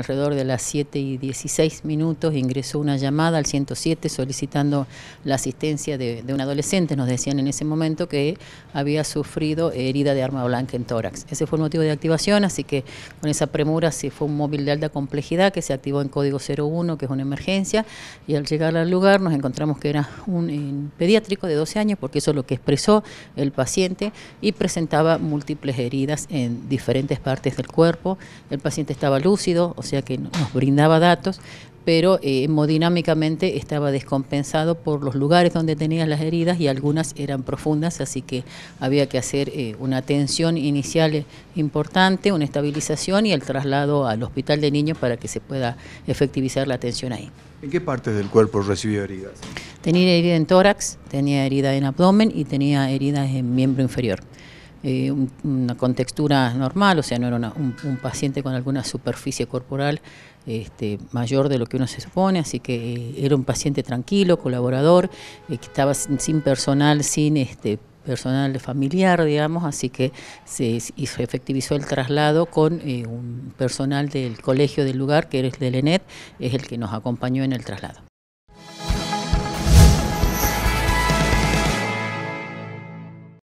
Alrededor de las 7 y 16 minutos ingresó una llamada al 107 solicitando la asistencia de, un adolescente, nos decían en ese momento que había sufrido herida de arma blanca en tórax. Ese fue el motivo de activación, así que con esa premura se fue un móvil de alta complejidad que se activó en código 01, que es una emergencia, y al llegar al lugar nos encontramos que era un, eh, pediátrico de 12 años, porque eso es lo que expresó el paciente, y presentaba múltiples heridas en diferentes partes del cuerpo. El paciente estaba lúcido, o o sea que nos brindaba datos, pero eh, hemodinámicamente estaba descompensado por los lugares donde tenía las heridas y algunas eran profundas, así que había que hacer eh, una atención inicial importante, una estabilización y el traslado al hospital de niños para que se pueda efectivizar la atención ahí. ¿En qué partes del cuerpo recibió heridas? Tenía herida en tórax, tenía herida en abdomen y tenía heridas en miembro inferior eh, una contextura normal, o sea, no era un, paciente con alguna superficie corporal este, mayor de lo que uno se supone, así que eh, era un paciente tranquilo, colaborador, eh, que estaba sin, personal, sin este personal familiar, digamos, así que se, efectivizó el traslado con eh, un personal del colegio del lugar, que es del ENET, es el que nos acompañó en el traslado.